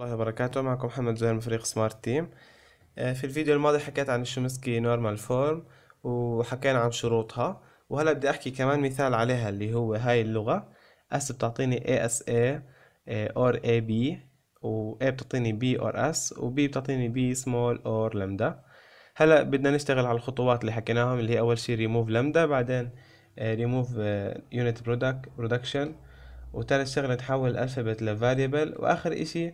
الله وبركاته معكم محمد زهير من فريق سمارت آه، تيم في الفيديو الماضي حكيت عن الشومسكي نورمال فورم وحكينا عن شروطها وهلا بدي احكي كمان مثال عليها اللي هو هاي اللغة اس بتعطيني اي اس اي اور اي بي و اي بتعطيني بي اور اس و بي بتعطيني بي سمول اور لمدا هلا بدنا نشتغل على الخطوات اللي حكيناهم اللي هي اول شي ريموف لمدا بعدين ريموف يونت برودكشن production وتالت شغلة تحول الألفابت لفاريبل وآخر إشي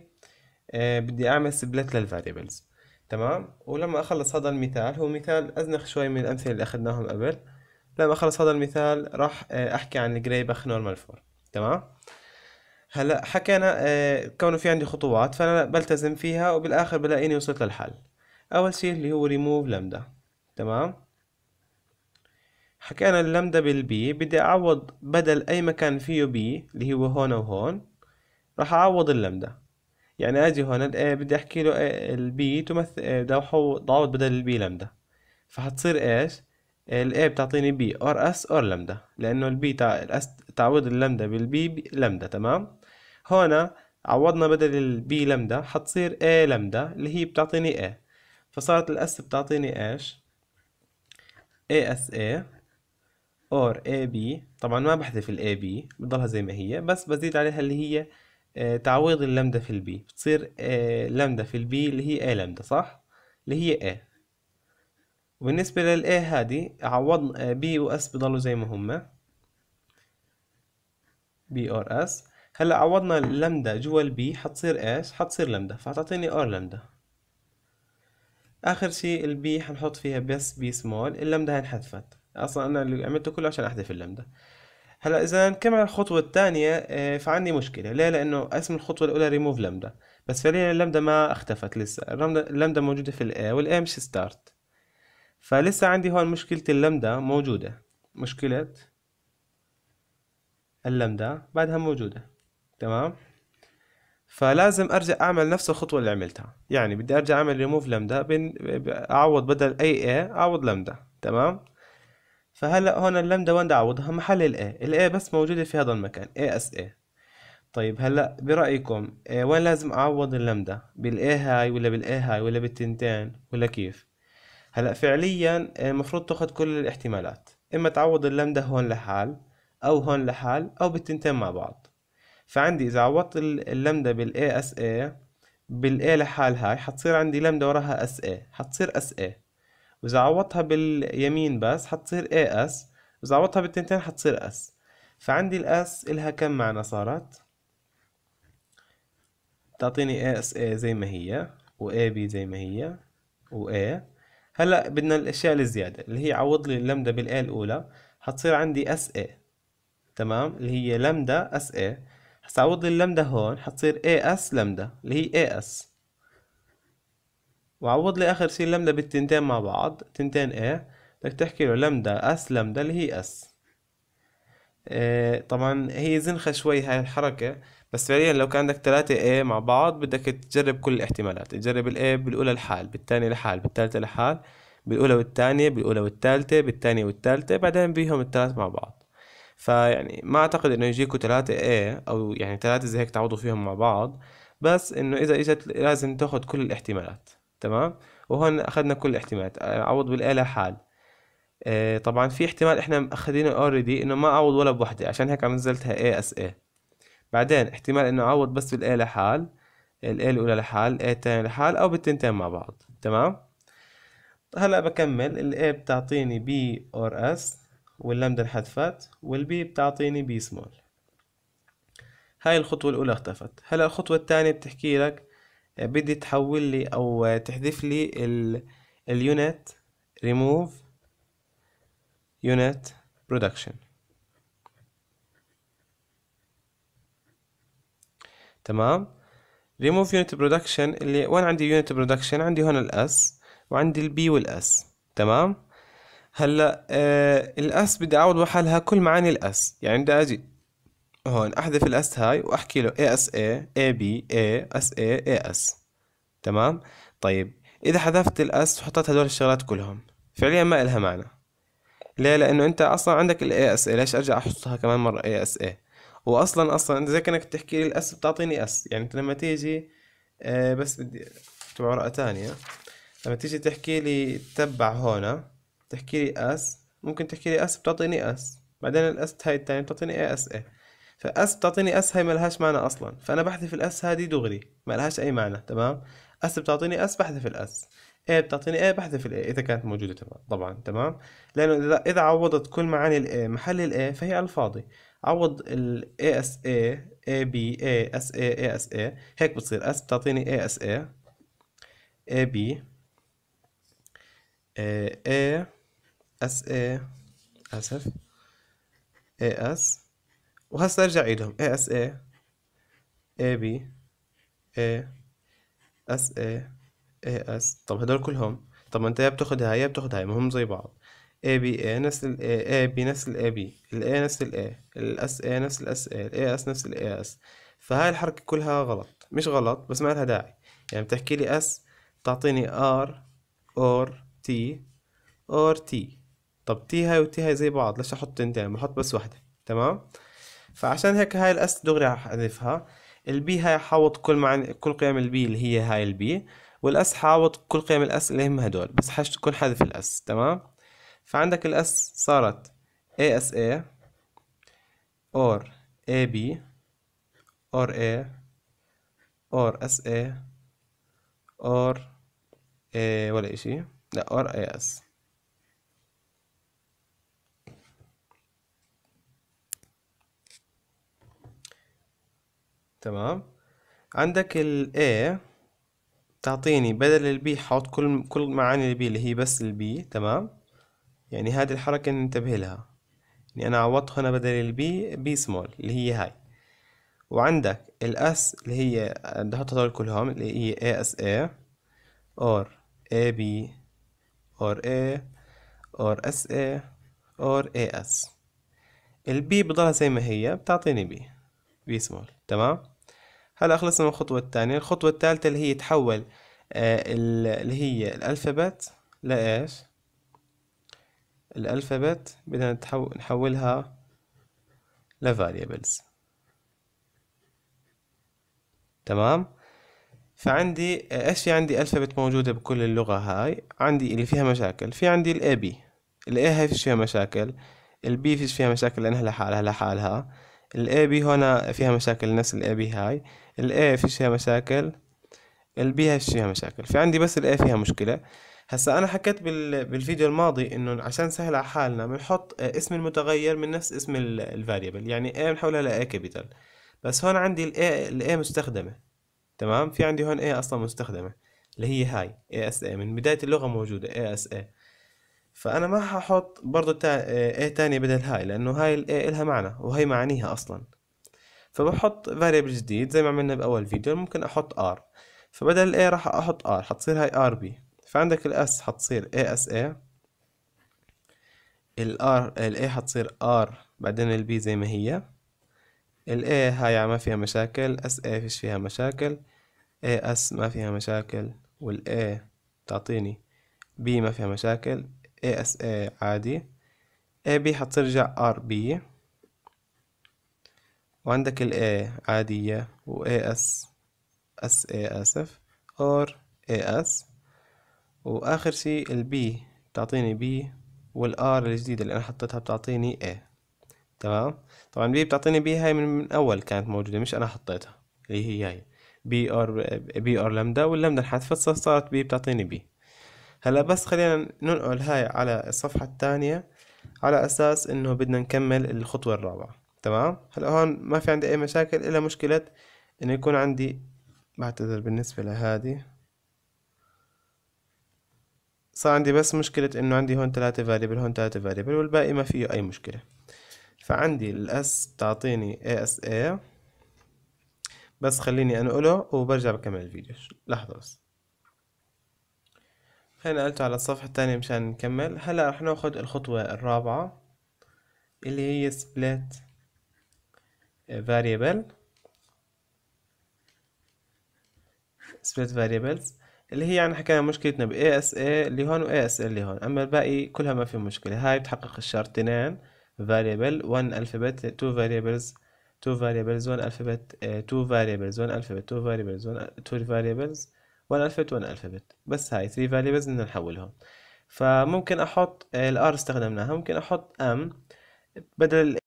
آه، بدي اعمل سبلت للفاريبلز تمام ولما اخلص هذا المثال هو مثال ازنخ شوي من الامثله اللي اخذناهم قبل لما اخلص هذا المثال راح آه، احكي عن باخ نورمال فور تمام هلا حكينا آه، كونه في عندي خطوات فانا بلتزم فيها وبالاخر بلاقيني وصلت للحل اول شيء اللي هو ريموف لمدا تمام حكينا اللمدا بالبي بدي اعوض بدل اي مكان فيه بي اللي هو هون وهون راح اعوض اللمدا يعني أجي هون A بدي أحكي له البي تمثل بدي ضعوض بدل البي لمدا فحتصير إيش A بتعطيني بي اور اس اور لمدا لانه البي تاع الاس تعويض اللمدا بالبي لمدا تمام هون عوضنا بدل البي لمدا حتصير A لمدا اللي هي بتعطيني A فصارت الاس بتعطيني ايش اي اس اي اور اي بي طبعا ما بحذف الاي بي بتضلها زي ما هي بس بزيد عليها اللي هي آه، تعويض اللمدة في البي بتصير آه، لمدة في البي اللي هي A لمدة صح اللي هي A وبالنسبة للA هادي عوضنا آه، B و S بضلوا زي ما هما B or S هلا عوضنا اللمدة جوا البي حتصير S حتصير لمدة فحتعطيني R لمدة آخر شي البي حنحط فيها بس بي سمول اللمدة هنحذفت انحذفت أصلا أنا اللي عملته كله عشان أحذف اللمدة هلا اذا نكمل الخطوه الثانيه آه، فعندي مشكله ليه لانه اسم الخطوه الاولى ريموف لمدا بس فعليا اللمدا ما اختفت لسه اللمدا موجوده في الاي والاي مش ستارت فلسه عندي هون مشكله اللمدا موجوده مشكله اللمدا بعدها موجوده تمام فلازم ارجع اعمل نفس الخطوه اللي عملتها يعني بدي ارجع اعمل ريموف لمدا بين اعوض بدل اي اي اعوض لمدا تمام فهلا هون اللمدة وين بدي اعوضها محل الاي الاي بس موجودة في هذا المكان اي اس اي طيب هلا برأيكم وين لازم اعوض اللمدة بالاي هاي ولا بالاي هاي ولا بالتنتين ولا كيف هلا فعليا المفروض آه تاخد كل الاحتمالات اما تعوض اللمدة هون لحال او هون لحال او بالتنتين مع بعض فعندي اذا عوضت اللمدة بالاي اس اي بالاي لحال هاي حتصير عندي لمدة وراها اس اي حتصير اس اي واذا عوضتها باليمين بس حتصير اي اس واذا عوضتها بالتنتين حتصير اس فعندي الاس الها كم معنى صارت تعطيني اي اس اي زي ما هي و اي بي زي ما هي و اي هلا بدنا الاشياء الزياده اللي هي عوض لي اللمده بالاي الاولى حتصير عندي اس اي تمام اللي هي لمده اس اي هسا عوض لي اللمده هون حتصير اي اس لمده اللي هي اي اس وعوض لي آخر سين لمدة بالتنتين مع بعض تنتين ايه بدك تحكي له لمدة اس لمدة اللي هي اس إيه طبعا هي زنخة شوي هاي الحركة بس فعليا لو كان عندك ثلاثة ايه مع بعض بدك تجرب كل الاحتمالات تجرب الايه بالأولى لحال بالثانية لحال بالثالثة لحال بالأولى والثانية بالأولى والثالثة بالثانية والثالثة بعدين بيهم الثلاث مع بعض فيعني ما أعتقد إنه يجيكوا ثلاثة ايه أو يعني ثلاثة زي هيك تعوضوا فيهم مع بعض بس إنه إذا إجت لازم تاخد كل الاحتمالات تمام وهون اخذنا كل الاحتمالات اعوض بالاله حال آه طبعا في احتمال احنا اخذينه اوريدي انه ما اعوض ولا بوحده عشان هيك عم نزلتها اي اس اي بعدين احتمال انه اعوض بس بالاي لحال الاي الاولى لحال الاي الثانيه لحال او بالتنتين مع بعض تمام هلا بكمل الاي بتعطيني بي اور اس واللمده انحذفت والبي بتعطيني بي سمول هاي الخطوة الأولى اختفت هلا الخطوة الثانية بتحكي لك بدي تحول لي او تحذف لي اليونت ريموف يونت برودكشن تمام ريموف يونت برودكشن اللي وين عندي يونت برودكشن عندي هون الاس وعندي البي والاس تمام هلا آه الاس بدي اعوض محلها كل معاني الاس يعني بدي اجي هون احذف الاس هاي واحكي له اي اس اي اي بي اي اس اي اي اس تمام طيب اذا حذفت الاس وحطيت هدول الشغلات كلهم فعليا ما لها معنى ليه لانه انت اصلا عندك الاي اس اي ليش ارجع احطها كمان مره اي اس اي واصلا اصلا انت زي كانك تحكي لي الاس بتعطيني اس يعني انت لما تيجي آه، بس بدي اكتب ورقه ثانيه لما تيجي تحكي لي تبع هون تحكي لي اس ممكن تحكي لي اس بتعطيني اس بعدين الاس هاي الثانيه بتعطيني اي اس اي فاس بتعطيني اس هاي لهاش معنى اصلا فانا بحذف الاس هذه دغري ما لهاش اي معنى تمام اس بتعطيني اس بحذف الاس اي بتعطيني اي بحذف الاي اذا كانت موجوده تمام طبعا تمام لانه اذا اذا عوضت كل معاني الاي محل الاي فهي على الفاضي عوض ال اس اي اي بي اي اس اي اي اس اي هيك بتصير اس بتعطيني اي اس اي اي بي اي اس اي اسف اي اس وهسا ارجع عيدهم اي اس اي اي بي اي اس اي اي اس طب هدول كلهم طب انت يا بتاخد هاي يا بتاخد هاي مهم زي بعض اي بي اي نفس الاي اي بي نفس الاي بي الاي نفس الاي الاس اي نفس الاس اي الاي اس نفس الاي اس فهاي الحركة كلها غلط مش غلط بس ما لها داعي يعني بتحكي لي اس تعطيني ار اور تي اور تي طب تي هاي وتي هاي زي بعض ليش أحط تنتين بحط بس واحدة تمام فعشان هيك هاي الاس دغري راح احذفها البي هاي حاوط كل مع كل قيم البي اللي هي هاي البي والاس حاوط كل قيم الاس اللي هم هدول بس حتكون حذف الاس تمام فعندك الاس صارت اي اس اي اور اي بي اور اي اور اس اي اور اي ولا اشي لا اور اي اس تمام عندك ال A تعطيني بدل ال B حاط كل كل معاني ال B اللي هي بس ال B تمام يعني هذه الحركة ننتبه لها يعني أنا عوضت هنا بدل ال B B small اللي هي هاي وعندك ال S اللي هي بدي احط هدول كلهم اللي هي A S A or A B or A or S A or A S ال B بضلها زي ما هي بتعطيني B B small تمام هلا خلصنا من الخطوة الثانية الخطوة الثالثة اللي هي تحول آه، اللي هي الألفابت لإيش الألفابت بدنا نحولها لفاريبلز تمام فعندي ايش في عندي الفابت موجوده بكل اللغه هاي عندي اللي فيها مشاكل في عندي الاي بي الاي هاي فيش فيها مشاكل البي فيش فيها مشاكل لانها لحالها لحالها ال بي هنا فيها مشاكل نفس ال بي هاي ال في فيش فيها مشاكل ال هاي فيها مشاكل في عندي بس ال فيها مشكلة هسا انا حكيت بالفيديو الماضي انه عشان نسهل على حالنا بنحط اسم المتغير من نفس اسم الفاريبل يعني اي بنحولها ل كابيتال بس هون عندي ال الاي مستخدمة تمام في عندي هون اي اصلا مستخدمة اللي هي هاي اي اي من بداية اللغة موجودة اي اي فانا ما ححط برضو تا... ايه تاني بدل هاي لانه هاي الايه الها معنى وهي معانيها اصلا فبحط فاريبل جديد زي ما عملنا باول فيديو ممكن احط ار فبدل الايه راح احط ار حتصير هاي ار بي فعندك الاس حتصير اي اس اي الار الاي حتصير ار بعدين البي زي ما هي الاي هاي ما فيها مشاكل اس اي فيش فيها مشاكل اي اس ما فيها مشاكل والاي تعطيني بي ما فيها مشاكل اي اس اي عادي اي بي حترجع ار بي وعندك الاي عادية و اس اس اي اسف اور اي اس واخر شي البي بتعطيني بي والار الجديدة اللي انا حطيتها بتعطيني اي تمام طبعا بي بتعطيني بي هاي من اول كانت موجودة مش انا حطيتها اللي هي هاي بي ار بي ار لمدا واللمدا انحذفت صارت بي بتعطيني بي هلا بس خلينا ننقل هاي على الصفحة الثانية على أساس إنه بدنا نكمل الخطوة الرابعة تمام هلا هون ما في عندي أي مشاكل إلا مشكلة إنه يكون عندي بعتذر بالنسبة لهذه صار عندي بس مشكلة إنه عندي هون ثلاثة فاريبل هون ثلاثة فاريبل والباقي ما فيه أي مشكلة فعندي الاس تعطيني اس اي بس خليني انقله وبرجع بكمل الفيديو لحظة بس هاي نقلته على الصفحة التانية مشان نكمل هلأ رح ناخد الخطوة الرابعة اللي هي split variable split variables اللي هي يعني حكينا مشكلتنا ب ASA اللي هون و ASA اللي هون أما الباقي كلها ما في مشكلة هاي بتحقق الشرطين variable one alphabet two variables two variables one alphabet two variables one alphabet two variables 2 variables 1 الفبت 1 الفبت بس هاي 3 فاليوز بدنا نحولهم فممكن احط الار استخدمناها ممكن احط ام بدل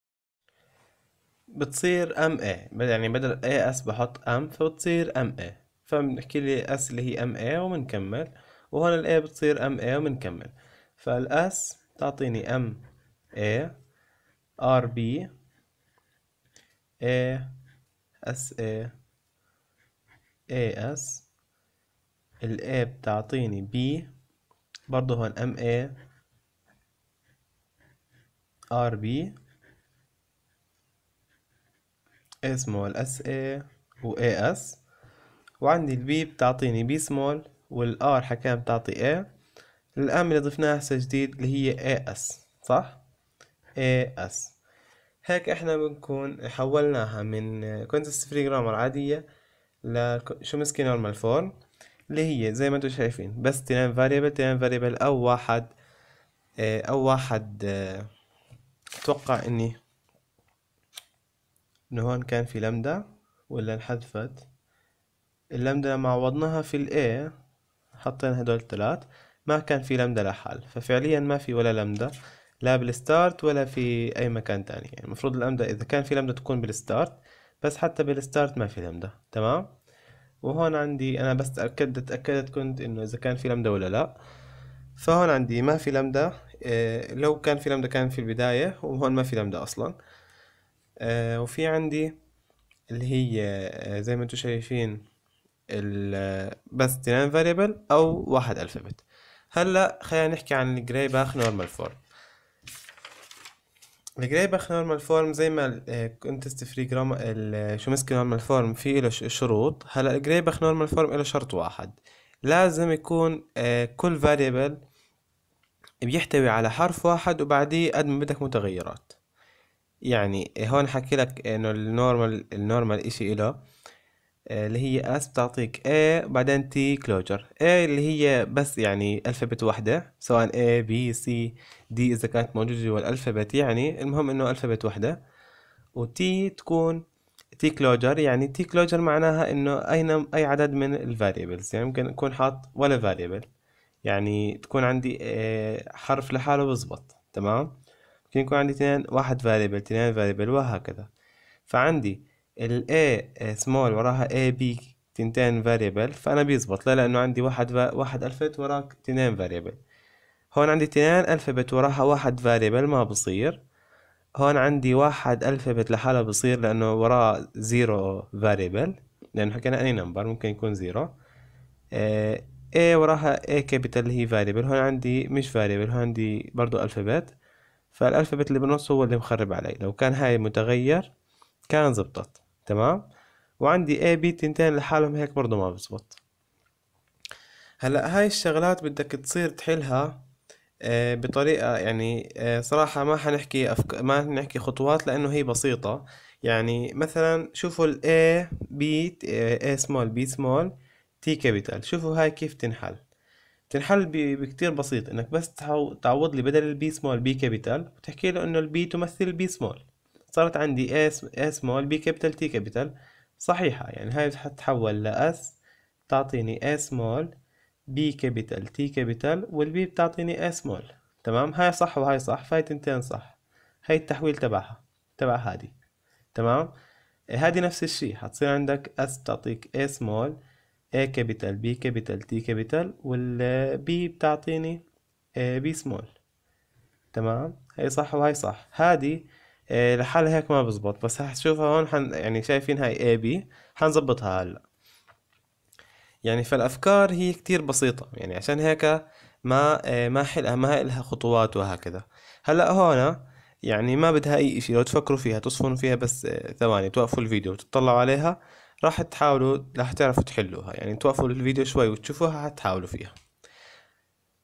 بتصير ام اي يعني بدل اي اس بحط ام فبتصير ام اي فبنحكي لي اس اللي هي ام اي وبنكمل وهون الاي بتصير ام اي وبنكمل فالاس تعطيني ام اي ار بي اي اس اي اي اس ال A بتعطيني B برضه هون M A R B سمول S A و A S وعندي ال B بتعطيني بي سمول R حكينا بتعطي اي الام اللي ضفناها هسه جديد اللي هي A S صح A S هيك احنا بنكون حولناها من كونتست فري جرامر عادية لشو مسكي نورمال فورم اللي هي زي ما انتم شايفين بس تنام فاريبل تنام فاريبل او واحد آه، او واحد آه، اتوقع اني انه هون كان في لمدة ولا انحذفت اللمدة لما عوضناها في الاي حطينا هدول الثلاث ما كان في لمدة لحال ففعليا ما في ولا لمدة لا بالستارت ولا في اي مكان تاني يعني المفروض اللمدة اذا كان في لمدة تكون بالستارت بس حتى بالستارت ما في لمدة تمام وهون عندي انا بس تأكدت تأكدت كنت انه اذا كان في لمدة ولا لا فهون عندي ما في لمدة إيه لو كان في لمدة كان في البداية وهون ما في لمدة اصلا إيه وفي عندي اللي هي آه، زي ما انتم شايفين آه، بس تنان فاريبل او واحد الفابت هلا خلينا نحكي عن الجري باخ نورمال فورم الجراي الجريبخ نورمال فورم زي ما الكونتست فري جرام الشومسكي نورمال فورم في له شروط هلا الجراي الجريبخ نورمال فورم له شرط واحد لازم يكون آه، كل فاريبل بيحتوي على حرف واحد وبعديه قد ما بدك متغيرات يعني هون حكي لك انه النورمال النورمال اشي إله آه، اللي هي اس بتعطيك A بعدين T كلوجر A اللي هي بس يعني الفابت واحدة سواء A B C D إذا كانت موجودة جوا الألفابت يعني المهم إنه ألفابت واحدة و T تكون T كلوجر يعني T كلوجر معناها إنه أي نم أي عدد من ال variables يعني ممكن أكون حاط ولا variable يعني تكون عندي آه، حرف لحاله بزبط تمام ممكن يكون عندي اثنين واحد variable اثنين variable وهكذا فعندي ال A small وراها A B تنتين variable فأنا بيزبط ليه لأنه عندي واحد واحد ألفت وراك تنين variable هون عندي تنين ألفت وراها واحد variable ما بصير هون عندي واحد ألفت لحاله بصير لأنه وراه زيرو variable لأنه حكينا أي نمبر ممكن يكون زيرو آه، A وراها A كابيتال هي variable هون عندي مش variable هون عندي برضو ألفت فالألفت اللي بالنص هو اللي مخرب علي لو كان هاي متغير كان زبطت تمام وعندي اي بي تنتين لحالهم هيك برضو ما بزبط هلا هاي الشغلات بدك تصير تحلها آه، بطريقة يعني آه، صراحة ما حنحكي أفك... ما حنحكي خطوات لأنه هي بسيطة يعني مثلا شوفوا ال A B آه، A small B small T capital شوفوا هاي كيف تنحل تنحل بكتير بسيط انك بس تعوض لي بدل B سمول بي كابيتال وتحكي له انه B تمثل B سمول صارت عندي اس سمول بي كابيتال تي كابيتال صحيحة يعني هاي حتتحول لأس بتعطيني اس سمول بي كابيتال تي كابيتال والبي بتعطيني اس سمول تمام هاي صح وهاي صح فهي تنتين صح هاي التحويل تبعها تبع هادي تمام هادي نفس الشي حتصير عندك اس بتعطيك اس سمول اي كابيتال بي كابيتال تي كابيتال والبي بتعطيني بي سمول تمام هاي صح وهاي صح هادي آه، لحالها هيك ما بزبط بس هشوفها هون حن يعني شايفين هاي اي بي حنظبطها هلا يعني فالافكار هي كتير بسيطه يعني عشان هيك ما آه، ما حلها ما لها خطوات وهكذا هلا هون يعني ما بدها اي اشي لو تفكروا فيها تصفنوا فيها بس آه، ثواني توقفوا الفيديو وتطلعوا عليها راح تحاولوا راح تعرفوا تحلوها يعني توقفوا الفيديو شوي وتشوفوها حتحاولوا فيها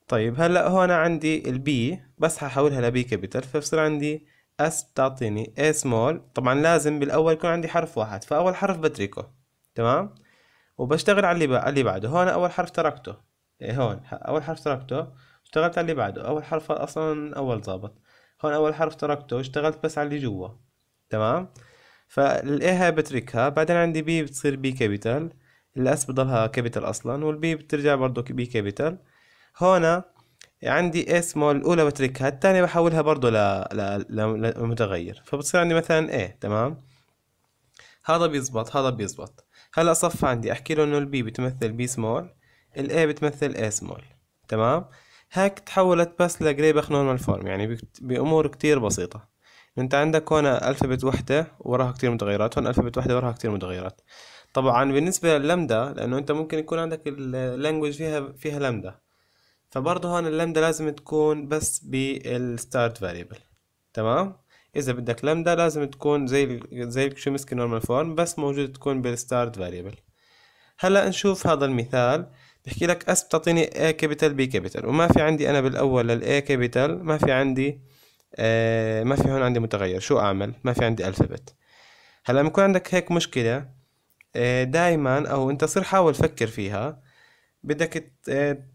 طيب هلا هون عندي البي بس هحولها لبي كابيتال فبصير عندي اس بتعطيني اي سمول طبعا لازم بالاول يكون عندي حرف واحد فاول حرف بتركه تمام وبشتغل على اللي على اللي بعده هون اول حرف تركته إيه هون اول حرف تركته اشتغلت على اللي بعده اول حرف اصلا اول ظابط هون اول حرف تركته اشتغلت بس على اللي جوا تمام فالاي هاي بتركها بعدين عندي بي بتصير بي كابيتال الاس بضلها كابيتال اصلا والبي بترجع برضه بي كابيتال هون عندي A small الأولى بتركها الثانية بحولها برضه ل... ل... لمتغير فبتصير عندي مثلا A تمام هذا بيزبط هذا بيزبط هلا صف عندي احكي له انه البي بتمثل B small الاي بتمثل A small تمام هيك تحولت بس لجريبخ نورمال فورم يعني بأمور كتير بسيطة انت عندك هون الفابت وحدة وراها كتير متغيرات هون الفابت وحدة وراها كتير متغيرات طبعا بالنسبة لللمدا لأنه أنت ممكن يكون عندك اللانجوج فيها فيها لمدا فبرضه هون اللمدا لازم تكون بس بالستارت فاريبل تمام اذا بدك لمدا لازم تكون زي زي الشمسكي نورمال فورم بس موجود تكون بالستارت فاريبل هلا نشوف هذا المثال بحكي لك اس بتعطيني اي كابيتال بي كابيتال وما في عندي انا بالاول للاي كابيتال ما في عندي آه ما في هون عندي متغير شو اعمل ما في عندي الفابت هلا لما يكون عندك هيك مشكله آه دائما او انت صير حاول فكر فيها بدك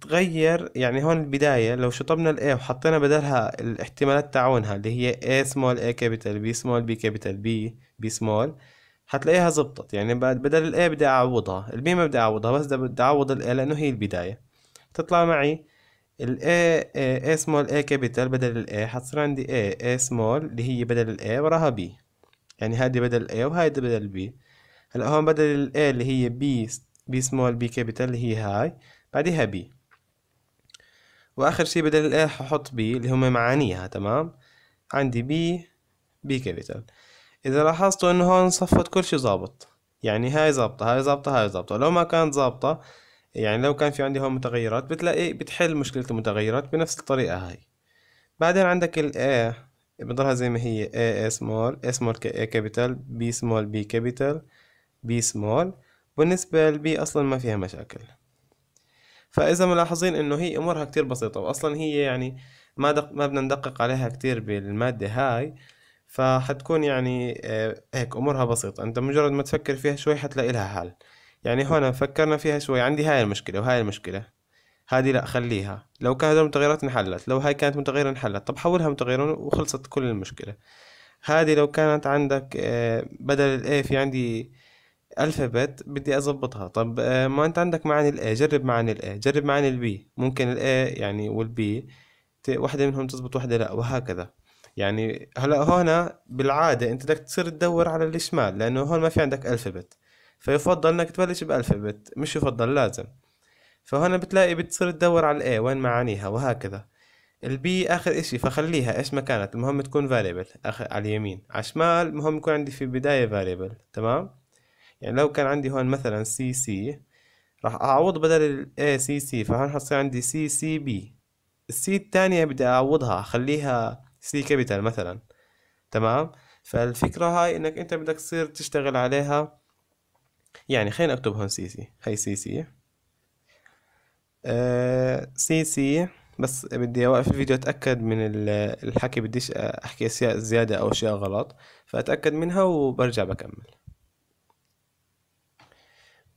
تغير يعني هون البداية لو شطبنا ال A وحطينا بدلها الاحتمالات تاعونها اللي هي A small A capital B small B capital B B small حتلاقيها زبطت يعني بدل ال A بدي أعوضها ال B ما بدي أعوضها بس بدي أعوض ال A لأنه هي البداية تطلع معي ال A, A, small A capital بدل ال A حتصير عندي A A small اللي هي بدل ال A وراها B يعني هادي بدل A وهادي بدل B هلا هون بدل ال A اللي هي B بي سمول بي كابيتال اللي هي هاي بعدها بي واخر شي بدل الاي ححط بي اللي هم معانيها تمام عندي بي بي كابيتال اذا لاحظتوا انه هون صفت كل شي ظابط يعني هاي ظابطه هاي ظابطه هاي ظابطه لو ما كانت ظابطه يعني لو كان في عندي هون متغيرات بتلاقي إيه، بتحل مشكله المتغيرات بنفس الطريقه هاي بعدين عندك ال A بضلها زي ما هي A small A small capital B small B capital B small بالنسبة للبي أصلا ما فيها مشاكل فإذا ملاحظين إنه هي أمورها كتير بسيطة وأصلا هي يعني ما دق ما بدنا ندقق عليها كتير بالمادة هاي فحتكون يعني آه، هيك أمورها بسيطة أنت مجرد ما تفكر فيها شوي حتلاقي لها حل يعني هنا فكرنا فيها شوي عندي هاي المشكلة وهاي المشكلة هذه لا خليها لو كان هذول متغيرات انحلت لو هاي كانت متغيرة انحلت طب حولها متغيرة وخلصت كل المشكلة هذه لو كانت عندك آه، بدل الاي في عندي الفابت بدي اظبطها طب آه، ما انت عندك معاني الاي جرب معاني الاي جرب معاني البي ممكن الاي يعني والبي واحدة منهم تزبط واحدة لا وهكذا يعني هلا هون بالعادة انت بدك تصير تدور على الشمال لانه هون ما في عندك الفابت فيفضل انك تبلش بالفابت مش يفضل لازم فهنا بتلاقي بتصير تدور على الاي وين معانيها وهكذا البي اخر اشي فخليها ايش ما كانت المهم تكون فاريبل على اليمين على الشمال المهم يكون عندي في البداية فاريبل تمام يعني لو كان عندي هون مثلا سي سي راح أعوض بدل ال A سي سي فهون حصير عندي سي سي بي السي التانية بدي أعوضها أخليها سي كابيتال مثلا تمام فالفكرة هاي إنك أنت بدك تصير تشتغل عليها يعني خلينا أكتب هون سي سي هي سي سي أه سي سي بس بدي اوقف الفيديو اتاكد من الحكي بديش احكي اشياء زياده او اشياء غلط فاتاكد منها وبرجع بكمل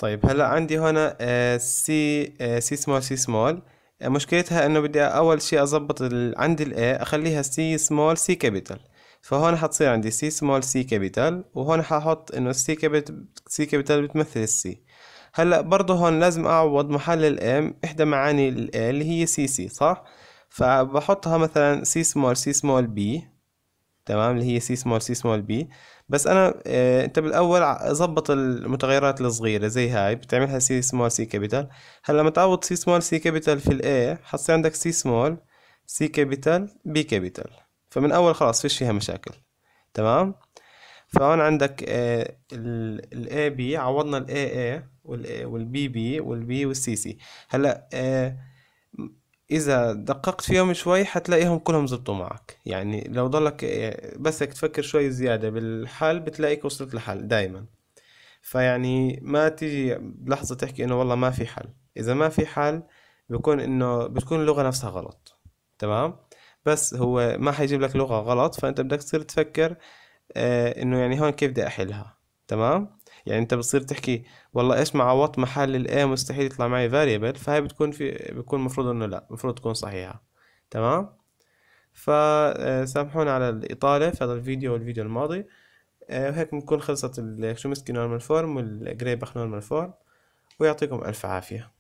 طيب هلا عندي هنا سي سي سمول سي سمول مشكلتها انه بدي اول شيء اظبط ال... عندي الاي اخليها سي سمول سي كابيتال فهون حتصير عندي سي سمول سي كابيتال وهون ححط انه سي كابيتال سي كابيتال بتمثل السي هلا برضه هون لازم اعوض محل الام احدى معاني الاي اللي هي سي سي صح فبحطها مثلا سي سمول سي سمول بي تمام اللي هي سي سمول سي سمول بي بس انا آه، انت بالاول ظبط المتغيرات الصغيره زي هاي بتعملها سي سمول سي كابيتال هلا لما تعوض سي سمول سي كابيتال في الاي حتصير عندك سي سمول سي كابيتال بي كابيتال فمن اول خلاص فيش فيها مشاكل تمام فهون عندك آه، الاي بي عوضنا الاي اي والبي بي والبي والسي سي هلا آه اذا دققت فيهم شوي حتلاقيهم كلهم زبطوا معك يعني لو ضلك بس تفكر شوي زياده بالحل بتلاقيك وصلت لحل دائما فيعني ما تيجي بلحظه تحكي انه والله ما في حل اذا ما في حل بكون انه بتكون اللغه نفسها غلط تمام بس هو ما حيجيب لك لغه غلط فانت بدك تصير تفكر آه، انه يعني هون كيف بدي احلها تمام يعني انت بتصير تحكي والله اسمع عوضت محل الاي مستحيل يطلع معي variable فهي بتكون في بيكون المفروض انه لا المفروض تكون صحيحة تمام فسامحونا آه، على الإطالة في هذا الفيديو والفيديو الماضي آه، وهيك بنكون خلصت الشومسكي نورمال فورم والجريبخ نورمال فورم ويعطيكم ألف عافية